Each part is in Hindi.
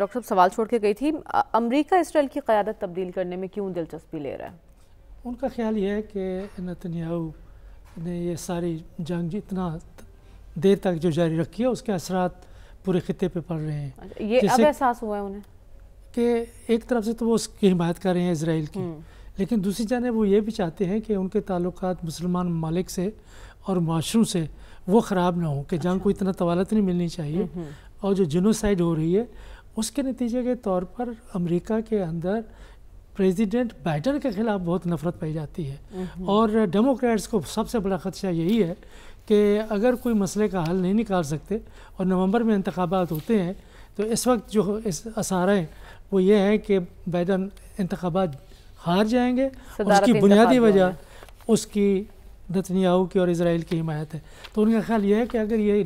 डॉक्टर साहब सवाल छोड़ के गई थी अमेरिका इसराइल की क़्यादत तब्दील करने में क्यों दिलचस्पी ले रहा है उनका ख्याल ये है कि नतनयाहू ने ये सारी जंग इतना देर तक जो जारी रखी है उसके असरा पूरे खत्े पर पड़ रहे हैं अच्छा, ये अब एहसास हुआ है उन्हें कि एक तरफ से तो वो उसकी हिमायत कर रहे हैं इसराइल की हम्म। लेकिन दूसरी जानब वो ये भी चाहते हैं कि उनके ताल्लुक मुसलमान ममालिक से और माशरों से वो ख़राब ना हो कि जंग अच्छा। को इतना तवालत नहीं मिलनी चाहिए हम्म, हम्म। और जो जिनोसाइड हो रही है उसके नतीजे के तौर पर अमेरिका के अंदर प्रेसिडेंट बाइडन के खिलाफ बहुत नफरत पाई जाती है और डेमोक्रेट्स को सबसे बड़ा खदशा यही है कि अगर कोई मसले का हल नहीं निकाल सकते और नवंबर में इंतबात होते हैं तो इस वक्त जो इस असारा हैं वो ये हैं कि बाइडन इंतबात हार जाएंगे उसकी बुनियादी वजह उसकी नतनियाहू की और इसराइल की हिमायत है तो उनका ख्याल यह है कि अगर ये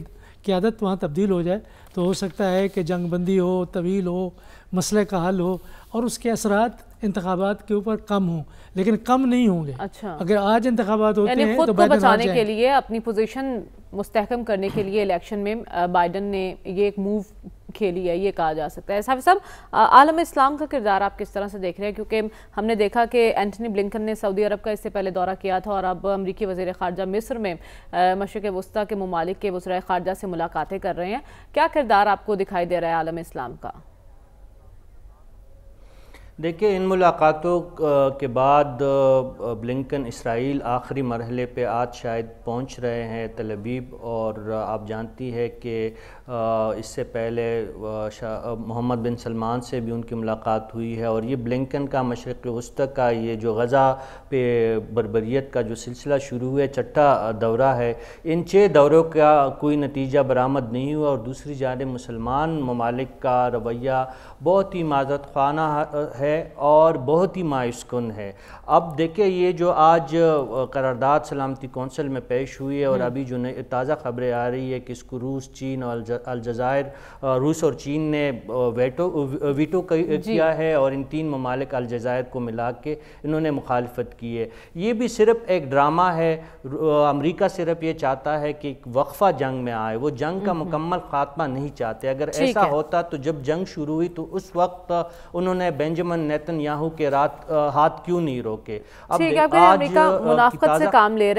क़्यादत वहाँ तब्दील हो जाए तो हो सकता है कि जंगबंदी हो तवील हो मसले का हल हो और उसके असरात इंतबात के ऊपर कम हों लेकिन कम नहीं होंगे अच्छा अगर आज इंतबात होते हैं तो बाइडन बचाने के लिए अपनी पोजीशन मुस्तकम करने के लिए इलेक्शन में बाइडन ने ये एक मूव खेली है ये कहा जा सकता है साहब साहब आलम इस्लाम का किरदार आप किस तरह से देख रहे हैं क्योंकि हमने देखा कि एंटनी ब्लिंकन ने सऊदी अरब का इससे पहले दौरा किया था और अब अमरीकी वजीर खारजा मिस्र में मशरक़ वस्ती के ममालिक के वजरा खारजा से मुलाकातें कर रहे हैं क्या किरदार आपको दिखाई दे रहा है आलम इस्लाम का देखिए इन मुलाकातों के बाद ब्लिंकन इसराइल आखिरी मरहले पे आज शायद पहुंच रहे हैं तलबीब और आप जानती है कि इससे पहले मोहम्मद बिन सलमान से भी उनकी मुलाकात हुई है और ये ब्लिंकन का मशरक़ वस्त का ये जो गज़ा पे बरबरीत का जो सिलसिला शुरू हुआ चट्टा दौरा है इन छः दौरों का कोई नतीजा बरामद नहीं हुआ और दूसरी जानब मुसलमान ममालिक का रवैया बहुत ही माजत खाना है है और बहुत ही मायूस कन है अब देखिए ये जो आज करारदाद सलामती कौंसिल में पेश हुई है और हम्म। अभी जो ताज़ा खबरें आ रही है कि इसको रूस चीन और अलजायर रूस और चीन ने वेटो वीटो किया है और इन तीन ममालिक अलजायर को मिला के इन्होंने मुखालफत की है ये भी सिर्फ एक ड्रामा है अमरीका सिर्फ ये चाहता है कि वक्फा जंग में आए वो जंग का हम्म, हम्म। मुकम्मल खात्मा नहीं चाहते अगर ऐसा होता तो जब जंग शुरू हुई तो उस वक्त उन्होंने बेंजमन बेंजामिन नेतन याहू के रात हाथ क्यों नहीं रोके अब आज है मुनाफत से काम ले रहे